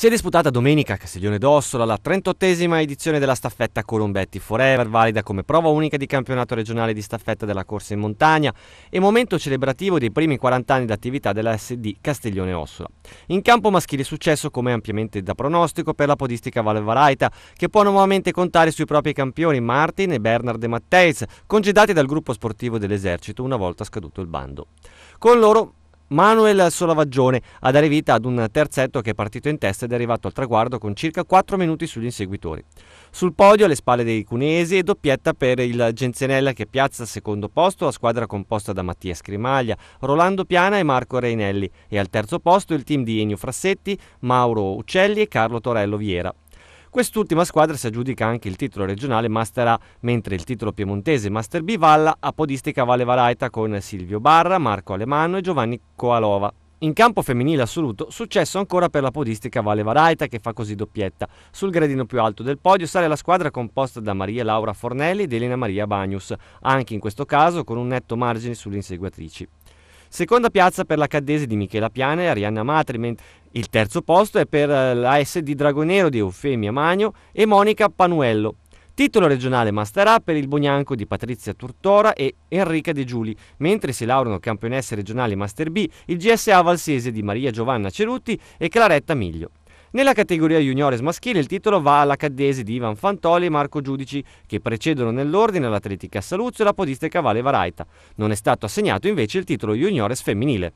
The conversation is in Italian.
Si è disputata domenica a Castiglione d'Ossola la 38esima edizione della staffetta Colombetti Forever, valida come prova unica di campionato regionale di staffetta della corsa in montagna e momento celebrativo dei primi 40 anni d'attività della SD Castiglione Ossola. In campo maschile successo come ampiamente da pronostico per la podistica Valle Varaita, che può nuovamente contare sui propri campioni Martin e Bernard De Matteis, congedati dal gruppo sportivo dell'esercito una volta scaduto il bando. Con loro Manuel Solavaggione a dare vita ad un terzetto che è partito in testa ed è arrivato al traguardo con circa 4 minuti sugli inseguitori. Sul podio alle spalle dei cunesi e doppietta per il Genzianella che piazza al secondo posto la squadra composta da Mattia Scrimaglia, Rolando Piana e Marco Reinelli e al terzo posto il team di Ennio Frassetti, Mauro Uccelli e Carlo Torello Viera. Quest'ultima squadra si aggiudica anche il titolo regionale Master A, mentre il titolo piemontese Master B Valla a Podistica Valle Varaita con Silvio Barra, Marco Alemanno e Giovanni Coalova. In campo femminile assoluto, successo ancora per la podistica Vale Varaita che fa così doppietta. Sul gradino più alto del podio sale la squadra composta da Maria Laura Fornelli ed Elena Maria Bagnus, anche in questo caso con un netto margine sulle inseguitrici. Seconda piazza per la Caddese di Michela Piana e Arianna Matriment. il terzo posto è per eh, l'ASD Dragonero di Eufemia Magno e Monica Panuello. Titolo regionale Master A per il Bognanco di Patrizia Turtora e Enrica De Giuli, mentre si laureano campionesse regionali Master B il GSA Valsese di Maria Giovanna Cerutti e Claretta Miglio. Nella categoria juniores maschile il titolo va alla caddese di Ivan Fantoli e Marco Giudici, che precedono nell'ordine l'Atletica Saluzzo e la podista Cavale Varaita. Non è stato assegnato invece il titolo juniores femminile.